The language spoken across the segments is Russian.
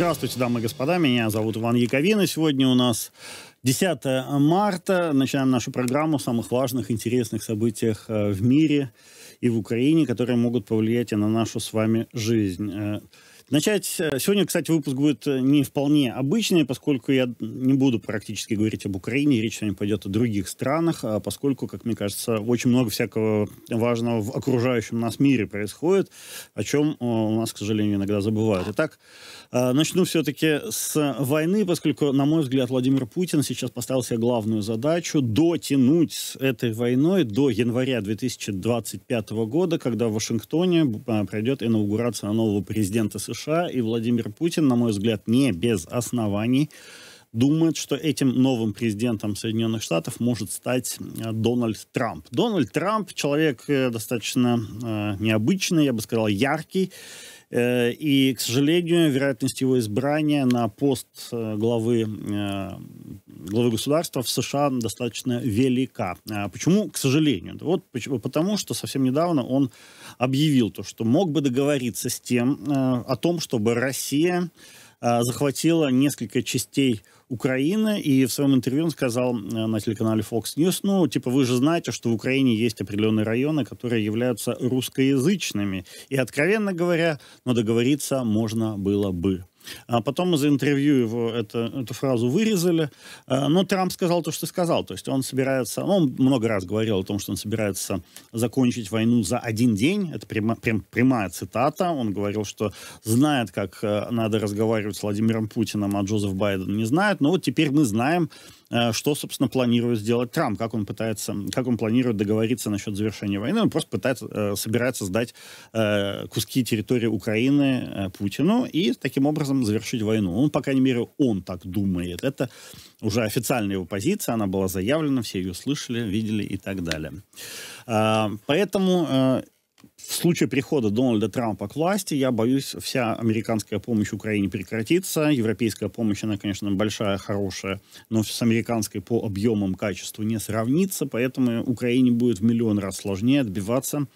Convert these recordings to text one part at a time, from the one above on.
Здравствуйте, дамы и господа. Меня зовут Иван Яковина. Сегодня у нас 10 марта. Начинаем нашу программу о самых важных, интересных событиях э, в мире и в Украине, которые могут повлиять и на нашу с вами жизнь. Э, Начать... Э, сегодня, кстати, выпуск будет э, не вполне обычный, поскольку я не буду практически говорить об Украине, речь сегодня пойдет о других странах, а поскольку, как мне кажется, очень много всякого важного в окружающем нас мире происходит, о чем э, у нас, к сожалению, иногда забывают. Итак, начну все-таки с войны, поскольку, на мой взгляд, Владимир Путин сейчас поставил себе главную задачу дотянуть с этой войной до января 2025 года, когда в Вашингтоне пройдет инаугурация нового президента США, США и Владимир Путин, на мой взгляд, не без оснований думает, что этим новым президентом Соединенных Штатов может стать э, Дональд Трамп. Дональд Трамп человек э, достаточно э, необычный, я бы сказал, яркий. Э, и, к сожалению, вероятность его избрания на пост э, главы, э, главы государства в США достаточно велика. А почему, к сожалению? Вот почему, потому, что совсем недавно он объявил то, что мог бы договориться с тем, о том, чтобы Россия а, захватила несколько частей Украины, и в своем интервью он сказал э, на телеканале Fox News, ну, типа, вы же знаете, что в Украине есть определенные районы, которые являются русскоязычными. И, откровенно говоря, но договориться можно было бы. А потом из интервью его это, эту фразу вырезали. А, но Трамп сказал то, что сказал. То есть он собирается... Ну, он много раз говорил о том, что он собирается закончить войну за один день. Это прямо, прям, прямая цитата. Он говорил, что знает, как э, надо разговаривать с Владимиром Путиным, а Джозеф Байден не знает. Но вот теперь мы знаем, Э, что, собственно, планирует сделать Трамп, как он пытается, как он планирует договориться насчет завершения войны. Он просто пытается, э, собирается сдать э, куски территории Украины Путину и таким образом завершить войну. Он, ну, по крайней мере, он так думает. Это уже официальная его позиция, она была заявлена, все ее слышали, видели и так далее. Поэтому в случае прихода Дональда Трампа к власти, я боюсь, вся американская помощь Украине прекратится. Европейская помощь, она, конечно, большая, хорошая, но с американской по объемам, качеству не сравнится, поэтому Украине будет в миллион раз сложнее отбиваться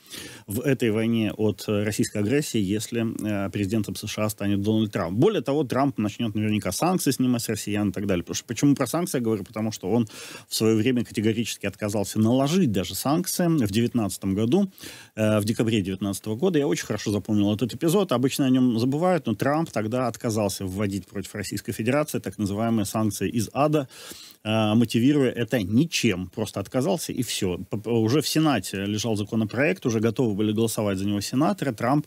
в этой войне от э, российской агрессии, если э, президентом США станет Дональд Трамп. Более того, Трамп начнет наверняка санкции снимать с россиян и так далее. Потому что, почему про санкции я говорю? Потому что он в свое время категорически отказался наложить даже санкции в 2019 году, э, в декабре ноябре 2019 года. Я очень хорошо запомнил этот эпизод. Обычно о нем забывают, но Трамп тогда отказался вводить против Российской Федерации так называемые санкции из ада, э, мотивируя это ничем. Просто отказался и все. Уже в Сенате лежал законопроект, уже готовы были голосовать за него сенаторы. Трамп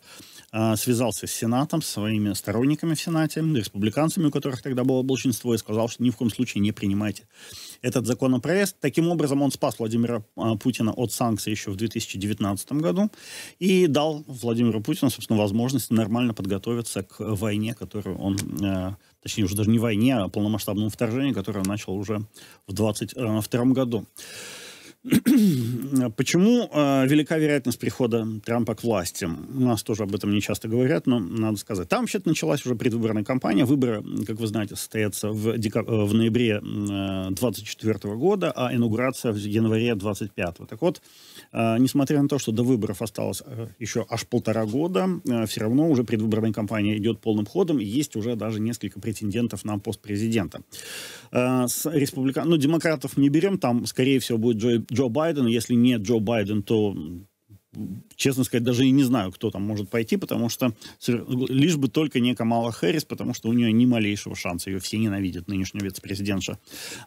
э, связался с Сенатом, со своими сторонниками в Сенате, республиканцами, у которых тогда было большинство, и сказал, что ни в коем случае не принимайте этот законопроект. Таким образом, он спас Владимира э, Путина от санкций еще в 2019 году и дал Владимиру Путину, собственно, возможность нормально подготовиться к войне, которую он, э, точнее, уже даже не войне, а полномасштабному вторжению, которое он начал уже в 2022 э, году. Почему э, велика вероятность прихода Трампа к власти? У нас тоже об этом не часто говорят, но надо сказать. Там вообще-то началась уже предвыборная кампания. Выборы, как вы знаете, состоятся в, дека... Э, в ноябре 2024 э, года, а инаугурация в январе 25 -го. Так вот, э, несмотря на то, что до выборов осталось э, еще аж полтора года, э, все равно уже предвыборная кампания идет полным ходом. И есть уже даже несколько претендентов на пост президента. Э, с республика... Ну, демократов не берем, там, скорее всего, будет Джо Джо Байден. Если нет Джо Байден, то честно сказать, даже и не знаю, кто там может пойти, потому что лишь бы только не Камала Хэрис, потому что у нее ни малейшего шанса. Ее все ненавидят, нынешнюю вице-президентша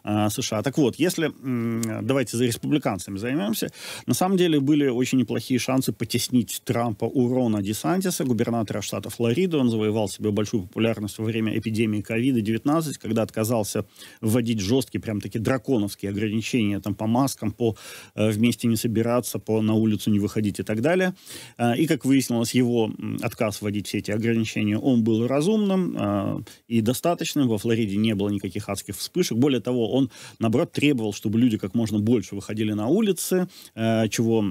э, США. Так вот, если... Э, давайте за республиканцами займемся. На самом деле были очень неплохие шансы потеснить Трампа у Рона Десантиса, губернатора штата Флорида. Он завоевал себе большую популярность во время эпидемии ковида-19, когда отказался вводить жесткие, прям такие драконовские ограничения там по маскам, по э, вместе не собираться, по на улицу не выходить и так далее. А, и, как выяснилось, его отказ вводить все эти ограничения, он был разумным а, и достаточным. Во Флориде не было никаких адских вспышек. Более того, он, наоборот, требовал, чтобы люди как можно больше выходили на улицы, а, чего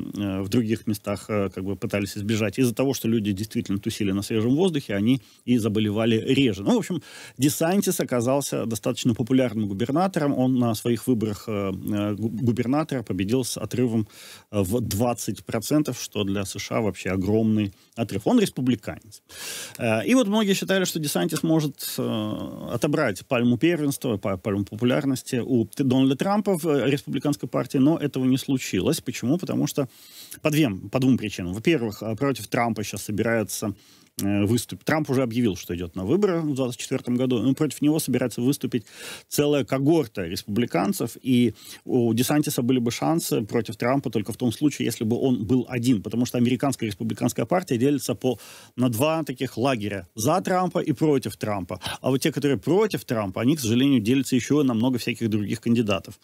в других местах как бы пытались избежать. Из-за того, что люди действительно тусили на свежем воздухе, они и заболевали реже. Ну, в общем, Десантис оказался достаточно популярным губернатором. Он на своих выборах губернатора победил с отрывом в 20%, что для США вообще огромный отрыв. Он республиканец. Э, и вот многие считали, что Десантис может э, отобрать пальму первенства, пальму популярности у Дональда Трампа в э, республиканской партии, но этого не случилось. Почему? Потому что по, двем, по двум причинам. Во-первых, против Трампа сейчас собирается Э, выступит. Трамп уже объявил, что идет на выборы в 2024 году. Но ну, против него собирается выступить целая когорта республиканцев. И у Десантиса были бы шансы против Трампа только в том случае, если бы он был один. Потому что американская республиканская партия делится по, на два таких лагеря. За Трампа и против Трампа. А вот те, которые против Трампа, они, к сожалению, делятся еще на много всяких других кандидатов.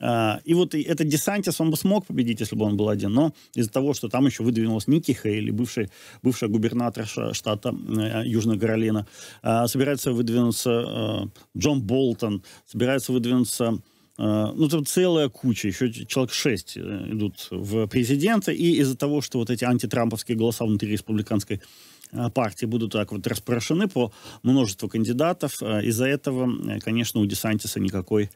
Э, и вот этот Десантис, он бы смог победить, если бы он был один. Но из-за того, что там еще выдвинулась Ники Хейли, бывший, бывшая губернаторша штата э, Южная Каролина. Э, собирается выдвинуться э, Джон Болтон, собирается выдвинуться ну, там целая куча, еще человек шесть идут в президенты, и из-за того, что вот эти антитрамповские голоса внутри республиканской партии будут так вот распорошены по множеству кандидатов, из-за этого, конечно, у Десантиса никакой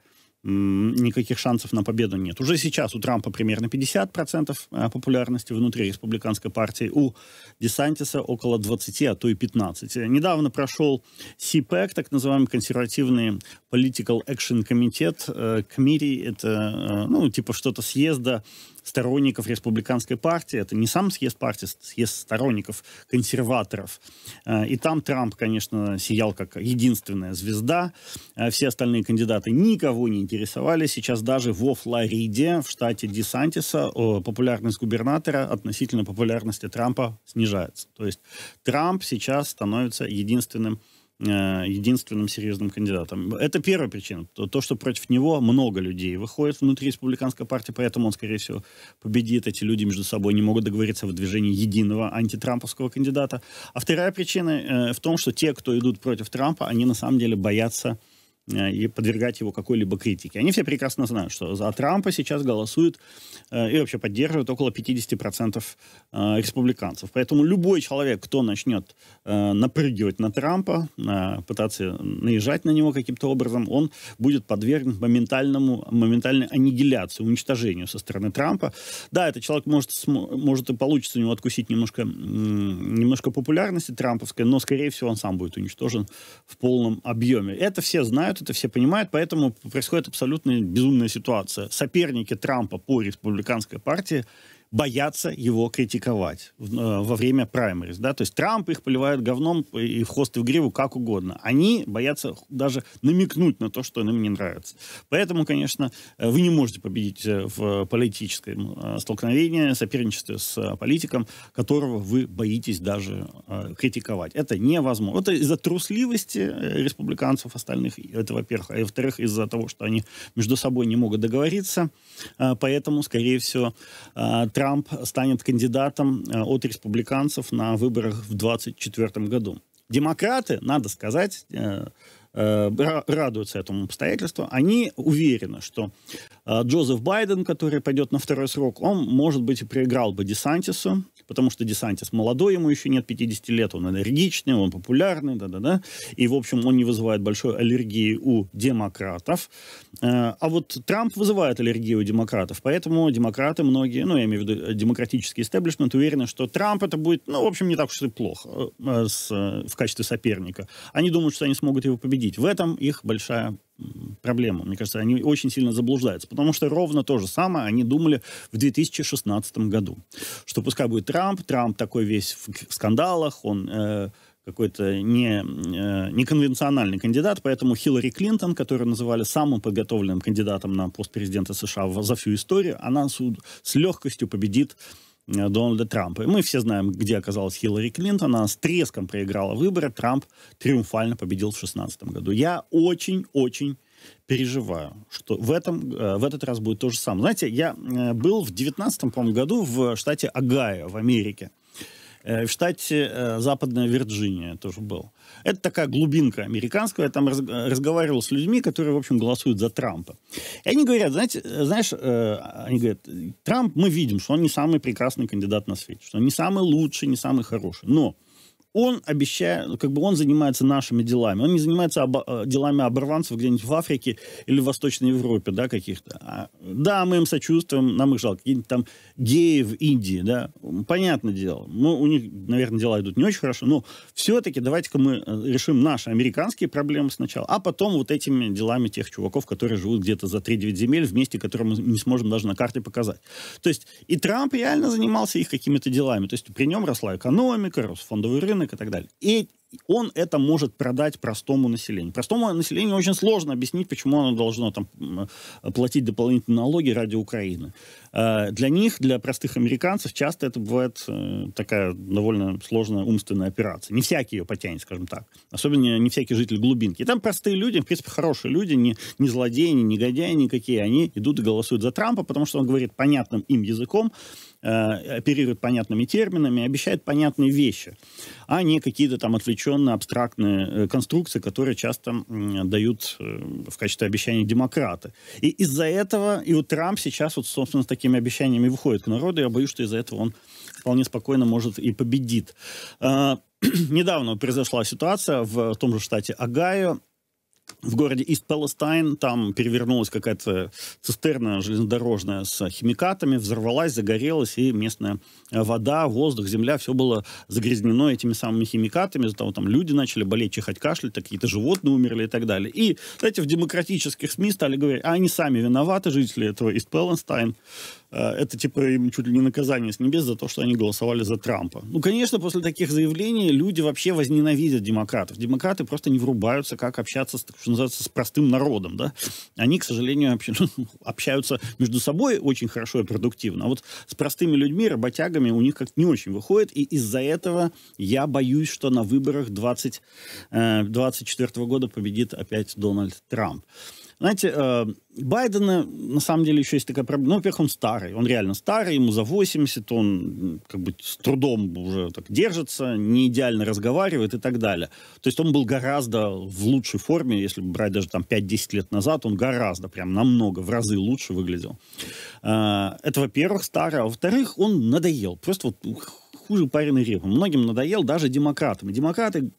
никаких шансов на победу нет. Уже сейчас у Трампа примерно 50% а, популярности внутри республиканской партии, у Десантиса около 20, а то и 15. Недавно прошел СИПЭК, так называемый консервативный Political Action Комитет, э, Комири, это, э, ну, типа что-то съезда сторонников республиканской партии. Это не сам съезд партии, а съезд сторонников консерваторов. Э, и там Трамп, конечно, сиял как единственная звезда. Э, все остальные кандидаты никого не интересовали. Сейчас даже во Флориде, в штате Десантиса, популярность губернатора относительно популярности Трампа снижается. То есть Трамп сейчас становится единственным Э, единственным серьезным кандидатом. Это первая причина. То, что против него много людей выходит внутри республиканской партии, поэтому он, скорее всего, победит. Эти люди между собой не могут договориться в движении единого антитрамповского кандидата. А вторая причина э, в том, что те, кто идут против Трампа, они на самом деле боятся Э, и подвергать его какой-либо критике. Они все прекрасно знают, что за Трампа сейчас голосуют э, и вообще поддерживают около 50% э, республиканцев. Поэтому любой человек, кто начнет напрыгивать на Трампа, пытаться наезжать на него каким-то образом, он будет подвергнут моментальному, моментальной аннигиляции, уничтожению со стороны Трампа. Да, этот человек может, может и получится у него откусить немножко, немножко популярности трамповской, но, скорее всего, он сам будет уничтожен в полном объеме. Это все знают, знают, это все понимают, поэтому происходит абсолютно безумная ситуация. Соперники Трампа по республиканской партии боятся его критиковать э, во время праймерис. Да? То есть Трамп их поливает говном и в хвост и в гриву как угодно. Они боятся даже намекнуть на то, что им не нравится. Поэтому, конечно, э, вы не можете победить э, в политическом столкновении, соперничестве с политиком, которого вы боитесь даже критиковать. Это невозможно. Это из-за трусливости республиканцев остальных, это во-первых. А во-вторых, из-за того, что они между собой не могут договориться. Поэтому, скорее всего, Трамп Трамп станет кандидатом э, от республиканцев на выборах в 2024 году. Демократы, надо сказать, э, Э, радуются этому обстоятельству, они уверены, что э, Джозеф Байден, который пойдет на второй срок, он, может быть, и проиграл бы Десантису, потому что Десантис молодой, ему еще нет 50 лет, он энергичный, он популярный, да-да-да, и, в общем, он не вызывает большой аллергии у демократов. Э, а вот Трамп вызывает аллергию у демократов, поэтому демократы многие, ну, я имею в виду демократический истеблишмент, уверены, что Трамп это будет, ну, в общем, не так уж и плохо с, в качестве соперника. Они думают, что они смогут его победить победить. В этом их большая проблема. Мне кажется, они очень сильно заблуждаются, потому что ровно то же самое они думали в 2016 году, что пускай будет Трамп, Трамп такой весь в скандалах, он э, какой-то не, э, неконвенциональный кандидат, поэтому Хиллари Клинтон, которую называли самым подготовленным кандидатом на пост президента США за всю историю, она с, с легкостью победит Э, Дональда Трампа. И мы все знаем, где оказалась Хиллари Клинтон. Она с треском проиграла выборы. Трамп триумфально победил в 2016 году. Я очень-очень переживаю, что в, этом, э, в этот раз будет то же самое. Знаете, я э, был в 19 году в штате Агая в Америке. Э, в штате э, Западная Вирджиния тоже был. Это такая глубинка американская. Я там э, разговаривал с людьми, которые, в общем, голосуют за Трампа. И они говорят, знаете, знаешь, они говорят, Трамп, мы видим, что он не самый прекрасный кандидат на свете, что он не самый лучший, не самый хороший. Но он обещает, ну, как бы он занимается нашими делами. Он не занимается обо- э, делами оборванцев где-нибудь в Африке или в Восточной Европе, да, каких-то. А, да, мы им сочувствуем, нам их жалко. Какие-нибудь там геи в Индии, да. Понятное дело. Мы, ну, у них, наверное, дела идут не очень хорошо, но все-таки давайте-ка мы э, решим наши американские проблемы сначала, а потом вот этими делами тех чуваков, которые живут где-то за 3-9 земель вместе, которые мы не сможем даже на карте показать. То есть и Трамп реально занимался их какими-то делами. То есть при нем росла экономика, рос фондовый рынок, рынок и так далее. И он это может продать простому населению. Простому населению очень сложно объяснить, почему оно должно там, платить дополнительные налоги ради Украины. А, для них, для простых американцев, часто это бывает э, такая довольно сложная умственная операция. Не всякий ее потянет, скажем так. Особенно не всякий житель глубинки. И там простые люди, в принципе, хорошие люди, не, не злодеи, не негодяи никакие. Они идут и голосуют за Трампа, потому что он говорит понятным им языком, э, оперирует понятными терминами, обещает понятные вещи, а не какие-то там отвлеченные абстрактные э, конструкции, которые часто дают э, в качестве обещаний демократы. И из-за этого, и у Трамп сейчас вот, собственно, с такими обещаниями выходит к народу, я боюсь, что из-за этого он вполне спокойно может и победит. А, недавно произошла ситуация в том же штате Агайо, в городе Ист Палестайн. Там перевернулась какая-то цистерна железнодорожная с химикатами, взорвалась, загорелась, и местная э, вода, воздух, земля, все было загрязнено этими самыми химикатами. Из-за того там люди начали болеть, чихать, кашлять, какие-то животные умерли и так далее. И, знаете, в демократических СМИ стали говорить, а они сами виноваты, жители этого Ист Палестайн. Э, это типа им чуть ли не наказание с небес за то, что они голосовали за Трампа. Ну, конечно, после таких заявлений люди вообще возненавидят демократов. Демократы просто не врубаются, как общаться, с, что называется, с простым народом, да. Они, к сожалению, общаются между собой очень хорошо и продуктивно, а вот с простыми людьми, работягами у них как-то не очень выходит, и из-за этого я боюсь, что на выборах 2024 24 э, года победит опять Дональд Трамп. Знаете, э, Байдена, на самом деле, еще есть такая проблема. Ну, во-первых, он старый. Он реально старый, ему за 80, он как бы с трудом уже так держится, не идеально разговаривает и так далее. То есть он был гораздо в лучшей форме, если брать даже там 5-10 лет назад, он гораздо, прям намного, в разы лучше выглядел. Э, это, во-первых, старый. А во-вторых, он надоел. Просто вот хуже пареной репы. Многим надоел даже демократам. Демократы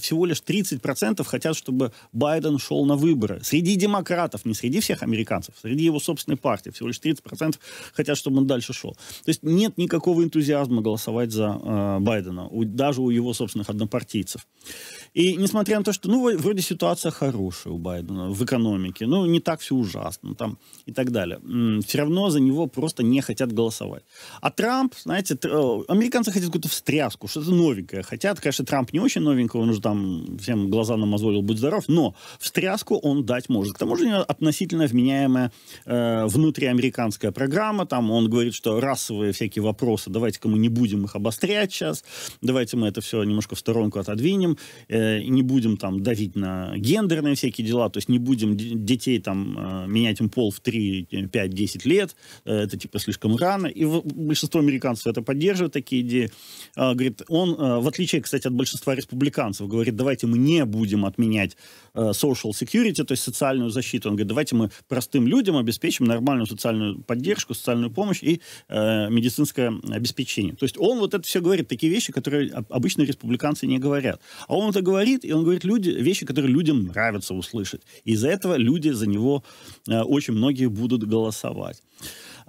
всего лишь 30% хотят, чтобы Байден шел на выборы. Среди демократов, не среди всех американцев, среди его собственной партии. Всего лишь 30% хотят, чтобы он дальше шел. То есть нет никакого энтузиазма голосовать за э, Байдена, у, даже у его собственных однопартийцев. И несмотря на то, что, ну, вроде ситуация хорошая у Байдена в экономике, ну, не так все ужасно ну, там и так далее, все равно за него просто не хотят голосовать. А Трамп, знаете, э, американцы американцы хотят какую-то встряску, что-то новенькое. Хотят, конечно, Трамп не очень новенького, он уже там всем глаза намазолил, будь здоров, но встряску он дать может. К тому же у него относительно вменяемая э, внутриамериканская программа, там он говорит, что расовые всякие вопросы, давайте-ка мы не будем их обострять сейчас, давайте мы это все немножко в сторонку отодвинем, э, не будем там давить на гендерные всякие дела, то есть не будем детей там э, менять им пол в 3, 5, 10 лет, э, это типа слишком рано, и большинство американцев это поддерживают, такие идеи. А, говорит, он, а, в отличие, кстати, от большинства республиканцев, говорит, давайте мы не будем отменять а, social security, то есть социальную защиту. Он говорит, давайте мы простым людям обеспечим нормальную социальную поддержку, социальную помощь и медицинское обеспечение. То есть он вот это все говорит, такие вещи, которые обычно республиканцы не говорят. А он это говорит, и он говорит люди, вещи, которые людям нравится услышать. Из-за этого люди за него очень многие будут голосовать.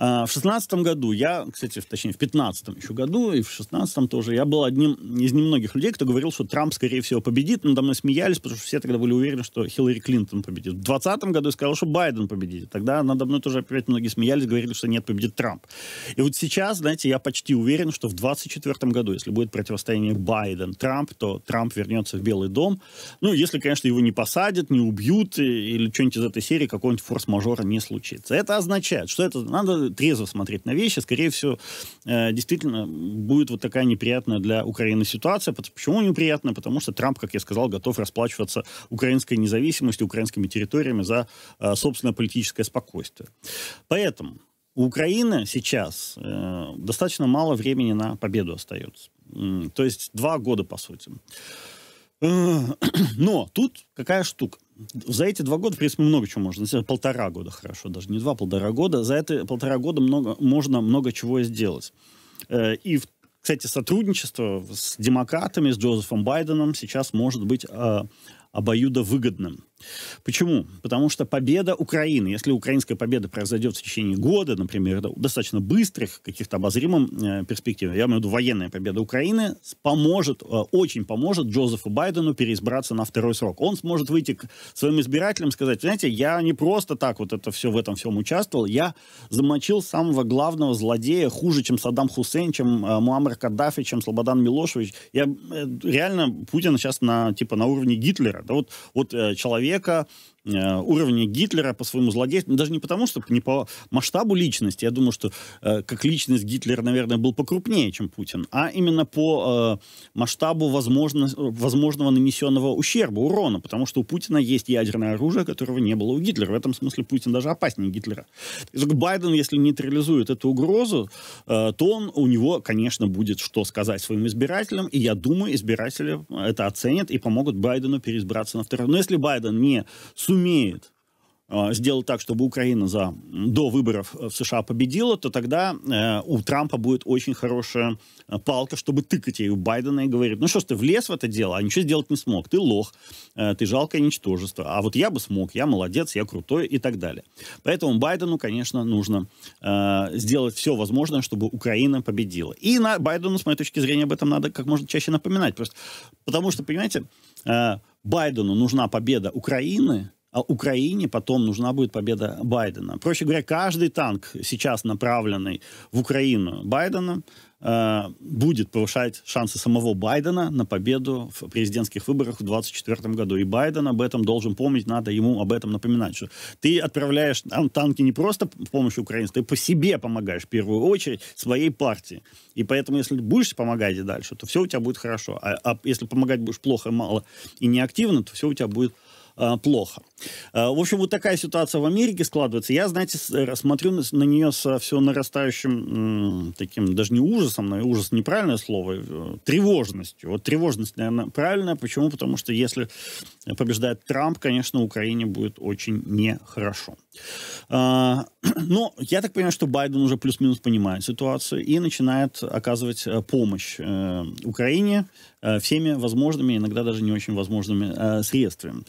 А, в шестнадцатом году я, кстати, в, точнее, в пятнадцатом еще году и в шестнадцатом тоже, я был одним из немногих людей, кто говорил, что Трамп, скорее всего, победит. Надо мной смеялись, потому что все тогда были уверены, что Хиллари Клинтон победит. В двадцатом году я сказал, что Байден победит. Тогда надо мной тоже опять многие смеялись, говорили, что нет, победит Трамп. И вот сейчас, знаете, я почти уверен, что в двадцать четвертом году, если будет противостояние Байден-Трамп, то Трамп вернется в Белый дом. Ну, если, конечно, его не посадят, не убьют или что-нибудь из этой серии, какого-нибудь форс-мажора не случится. Это означает, что это надо трезво смотреть на вещи, скорее всего, э, действительно будет вот такая неприятная для Украины ситуация. Почему неприятная? Потому что Трамп, как я сказал, готов расплачиваться украинской независимостью, украинскими территориями за э, собственное политическое спокойствие. Поэтому у Украины сейчас э, достаточно мало времени на победу остается. То есть два года, по сути. Э, но тут какая штука? За эти два года, в принципе, много чего можно Полтора года, хорошо, даже не два, полтора года. За это полтора года много, можно много чего сделать. Э, и, кстати, сотрудничество с демократами, с Джозефом Байденом сейчас может быть э, обоюдовыгодным. Почему? Потому что победа Украины, если украинская победа произойдет в течение года, например, достаточно быстрых, каких-то обозримом э, перспективе, я имею в виду военная победа Украины, поможет, э, очень поможет Джозефу Байдену переизбраться на второй срок. Он сможет выйти к своим избирателям, сказать, знаете, я не просто так вот это все в этом всем участвовал, я замочил самого главного злодея хуже, чем Саддам Хусейн, чем э, Муаммар Каддафи, чем Слободан Милошевич. Я э, реально Путин сейчас на типа на уровне Гитлера, да вот вот э, человек человека Э, уровня Гитлера по своему злодейству, ну, даже не потому, что не по масштабу личности, я думаю, что э, как личность Гитлер, наверное, был покрупнее, чем Путин, а именно по э, масштабу возможно, возможного нанесенного ущерба, урона, потому что у Путина есть ядерное оружие, которого не было у Гитлера. В этом смысле Путин даже опаснее Гитлера. Байден, если нейтрализует эту угрозу, э, то он, у него, конечно, будет что сказать своим избирателям, и я думаю, избиратели это оценят и помогут Байдену переизбраться на второй. Но если Байден не сумеет а, сделать так, чтобы Украина за, до выборов э, в США победила, то тогда э, у Трампа будет очень хорошая э, палка, чтобы тыкать ею Байдена и говорить, ну что ж ты влез в это дело, а ничего сделать не смог, ты лох, э, ты жалкое ничтожество, а вот я бы смог, я молодец, я крутой и так далее. Поэтому Байдену, конечно, нужно э, сделать все возможное, чтобы Украина победила. И на Байдену, с моей точки зрения, об этом надо как можно чаще напоминать, просто, потому что, понимаете, э, Байдену нужна победа Украины, а Украине потом нужна будет победа Байдена. Проще говоря, каждый танк, сейчас направленный в Украину Байдена э, будет повышать шансы самого Байдена на победу в президентских выборах в 2024 году. И Байден об этом должен помнить, надо ему об этом напоминать, что ты отправляешь танки не просто с помощью украинцев, ты по себе помогаешь в первую очередь своей партии. И поэтому, если будешь помогать и дальше, то все у тебя будет хорошо. А, а если помогать будешь плохо, мало и неактивно, то все у тебя будет э, плохо. Э, в общем, вот такая ситуация в Америке складывается. Я, знаете, э, смотрю на нее со все нарастающим таким, даже не ужасом, но ужас неправильное слово, э, тревожностью. Вот тревожность, наверное, правильная. Почему? Потому что если побеждает Трамп, конечно, Украине будет очень нехорошо. Но я так понимаю, что Байден уже плюс-минус понимает ситуацию и начинает оказывать помощь Украине всеми возможными, иногда даже не очень возможными средствами.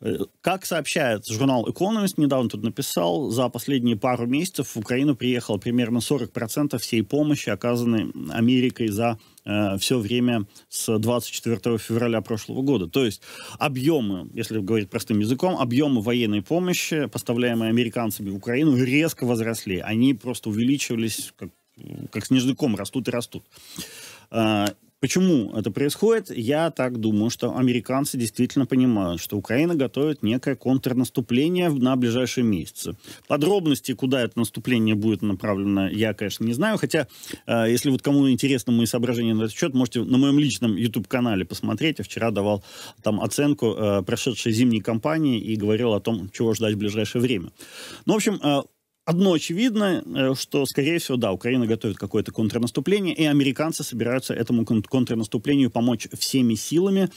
Э, как сообщает журнал Economist, недавно тут написал, за последние пару месяцев в Украину приехало примерно 40% всей помощи, оказанной Америкой за э, все время с 24 февраля прошлого года. То есть объемы, если говорить простым языком, объемы военной помощи, поставляемые американцами в Украину, резко возросли. Они просто увеличивались как, как снежный ком, растут и растут. Э, Почему это происходит? Я так думаю, что американцы действительно понимают, что Украина готовит некое контрнаступление на ближайшие месяцы. Подробности, куда это наступление будет направлено, я, конечно, не знаю. Хотя, э, если вот кому интересно мои соображения на этот счет, можете на моем личном YouTube-канале посмотреть. Я вчера давал там оценку э, прошедшей зимней кампании и говорил о том, чего ждать в ближайшее время. Ну, в общем, э, Одно очевидно, э, что, скорее всего, да, Украина готовит какое-то контрнаступление, и американцы собираются этому контрнаступлению помочь всеми силами.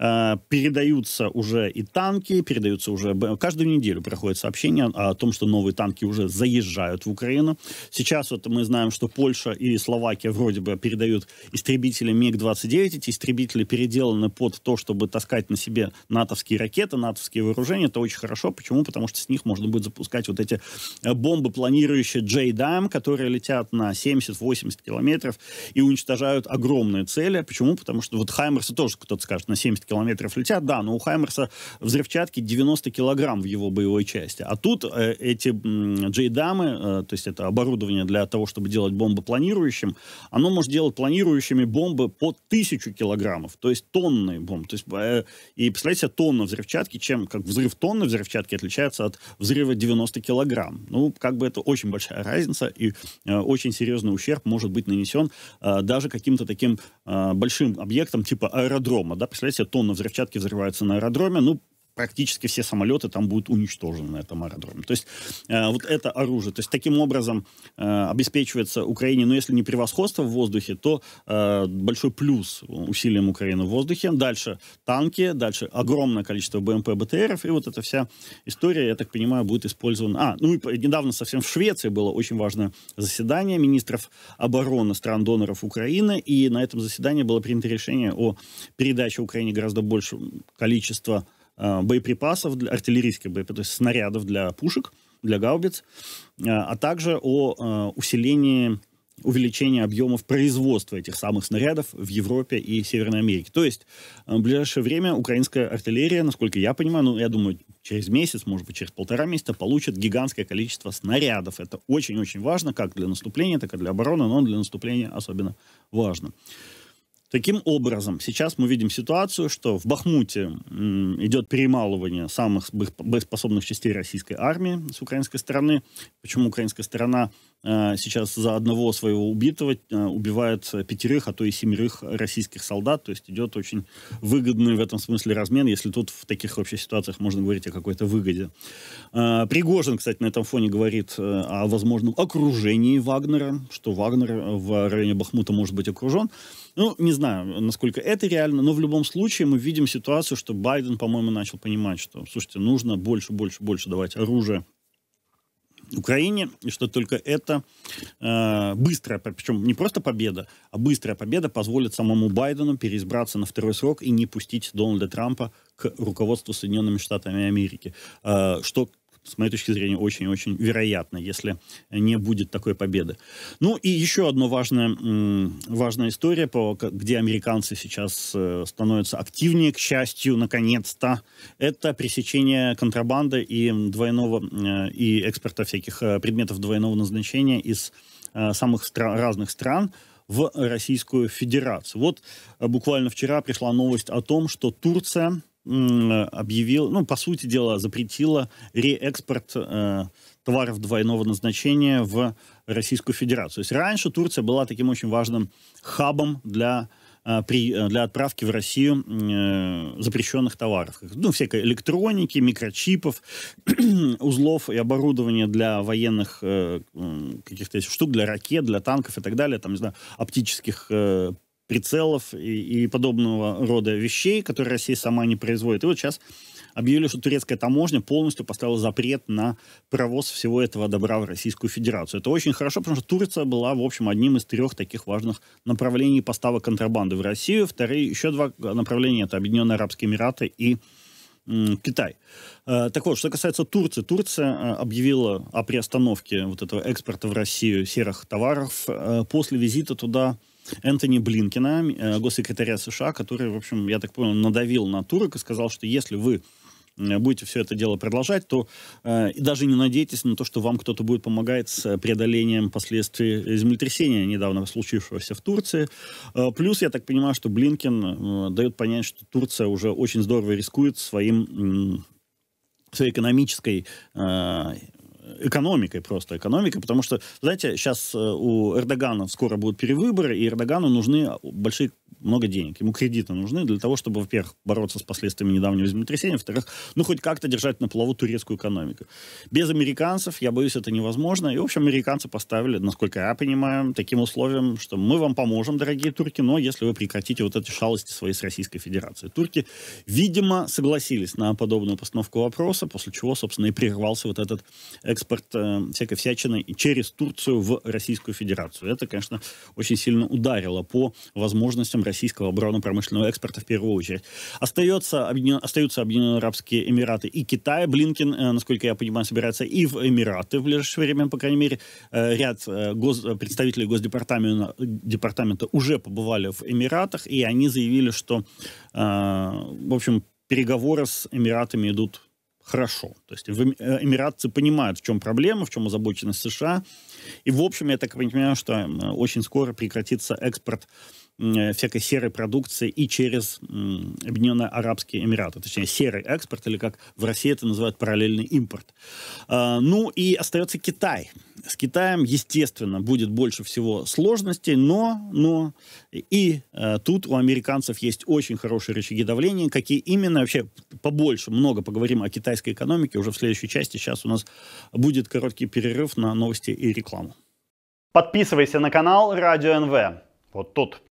Э, передаются уже и танки, передаются уже... Каждую неделю проходит сообщение о том, что новые танки уже заезжают в Украину. Сейчас вот мы знаем, что Польша и Словакия вроде бы передают истребители МиГ-29. Эти истребители переделаны под то, чтобы таскать на себе натовские ракеты, натовские вооружения. Это очень хорошо. Почему? Потому что с них можно будет запускать вот эти бомбы э, бомбы планирующие J-DAM, которые летят на 70-80 километров и уничтожают огромные цели. Почему? Потому что вот Хаймерсы тоже, кто-то скажет, на 70 километров летят, да, но у Хаймерса взрывчатки 90 килограмм в его боевой части. А тут э, эти J-дамы, э, то есть это оборудование для того, чтобы делать бомбы планирующим, оно может делать планирующими бомбы по 1000 килограммов, то есть тонны бомб. То есть, э, и представляете себе, тонна взрывчатки, чем как взрыв тонны взрывчатки отличается от взрыва 90 килограмм. Ну, как бы это очень большая разница, и э, очень серьезный ущерб может быть нанесен э, даже каким-то таким э, большим объектом типа аэродрома. Да? Представляете, тонны взрывчатки взрываются на аэродроме, ну, практически все самолеты там будут уничтожены на этом аэродроме. То есть э, вот это оружие. То есть таким образом э, обеспечивается Украине, Но ну, если не превосходство в воздухе, то э, большой плюс усилиям Украины в воздухе. Дальше танки, дальше огромное количество БМП, БТРов, и вот эта вся история, я так понимаю, будет использована. А, ну и недавно совсем в Швеции было очень важное заседание министров обороны стран-доноров Украины, и на этом заседании было принято решение о передаче Украине гораздо большего количества Э, боеприпасов, артиллерийских боеприпасов, то есть снарядов для пушек, для гаубиц, э, а также о э, усилении увеличение объемов производства этих самых снарядов в Европе и Северной Америке. То есть в ближайшее время украинская артиллерия, насколько я понимаю, ну, я думаю, через месяц, может быть, через полтора месяца получит гигантское количество снарядов. Это очень-очень важно как для наступления, так и для обороны, но для наступления особенно важно. Таким образом, сейчас мы видим ситуацию, что в Бахмуте идет перемалывание самых боеспособных частей российской армии с украинской стороны. Почему украинская сторона э, сейчас за одного своего убитого э, убивает пятерых, а то и семерых российских солдат. То есть идет очень выгодный в этом смысле размен, если тут в таких вообще ситуациях можно говорить о какой-то выгоде. Э, Пригожин, кстати, на этом фоне говорит о возможном окружении Вагнера, что Вагнер в районе Бахмута может быть окружен. Ну, не знаю, насколько это реально, но в любом случае мы видим ситуацию, что Байден, по-моему, начал понимать, что, слушайте, нужно больше, больше, больше давать оружие Украине, и что только это э, быстрая, причем не просто победа, а быстрая победа позволит самому Байдену переизбраться на второй срок и не пустить Дональда Трампа к руководству Соединенными Штатами Америки, э, что с моей точки зрения, очень-очень вероятно, если не будет такой победы. Ну и еще одна важная, важная история, по, где американцы сейчас э, становятся активнее, к счастью, наконец-то, это пресечение контрабанды и двойного, э, и экспорта всяких э, предметов двойного назначения из самых стра- разных стран в Российскую Федерацию. Вот буквально вчера пришла новость о том, что Турция объявила, ну, по сути дела, запретила реэкспорт э, товаров двойного назначения в Российскую Федерацию. То есть раньше Турция была таким очень важным хабом для э, э, для отправки в Россию э, запрещенных товаров. Ну, всякой электроники, микрочипов, узлов и оборудования для военных э, каких-то штук, для ракет, для танков и так далее, там, не знаю, оптических прицелов и, и подобного рода вещей, которые Россия сама не производит. И вот сейчас объявили, что турецкая таможня полностью поставила запрет на провоз всего этого добра в Российскую Федерацию. Это очень хорошо, потому что Турция была, в общем, одним из трех таких важных направлений поставок контрабанды в Россию. Вторые, еще два направления – это Объединенные Арабские Эмираты и Китай. Э, так вот, что касается Турции. Турция э, объявила о приостановке вот этого экспорта в Россию серых товаров э, после визита туда Энтони Блинкина, э, госсекретаря США, который, в общем, я так понял, надавил на турок и сказал, что если вы будете все это дело продолжать, то э, даже не надейтесь на то, что вам кто-то будет помогать с э, преодолением последствий землетрясения, недавно случившегося в Турции. Э, плюс, я так понимаю, что Блинкин э, дает понять, что Турция уже очень здорово рискует своим э, своей экономической э, экономикой просто, экономикой, потому что, знаете, сейчас э, у Эрдогана скоро будут перевыборы, и Эрдогану нужны большие много денег, ему кредиты нужны для того, чтобы, во-первых, бороться с последствиями недавнего землетрясения, во-вторых, ну, хоть как-то держать на плаву турецкую экономику. Без американцев, я боюсь, это невозможно. И, в общем, американцы поставили, насколько я понимаю, таким условием, что мы вам поможем, дорогие турки, но если вы прекратите вот эти шалости свои с Российской Федерацией. Турки, видимо, согласились на подобную постановку вопроса, после чего, собственно, и прервался вот этот экспорт э, всякой всячины через Турцию в Российскую Федерацию. Это, конечно, очень сильно ударило по возможностям России российского оборонно-промышленного экспорта в первую очередь. Остается, объединен, остаются Объединенные Арабские Эмираты и Китай. Блинкин, э, насколько я понимаю, собирается и в Эмираты в ближайшее время, по крайней мере. Э, ряд э, гос, представителей Госдепартамента департамента уже побывали в Эмиратах, и они заявили, что, в общем, переговоры с Эмиратами идут хорошо. То есть эмиратцы понимают, в чем проблема, в чем озабоченность США. И, в общем, я так понимаю, что очень скоро прекратится экспорт Э, всякой серой продукции и через Объединенные Арабские Эмираты. Точнее, серый экспорт, или как в России это называют, параллельный импорт. А, ну и остается Китай. С Китаем, естественно, будет больше всего сложностей, но, но и э, тут у американцев есть очень хорошие рычаги давления. Какие именно? Вообще побольше, много поговорим о китайской экономике уже в следующей части. Сейчас у нас будет короткий перерыв на новости и рекламу. Подписывайся на канал Радио НВ. Вот тут.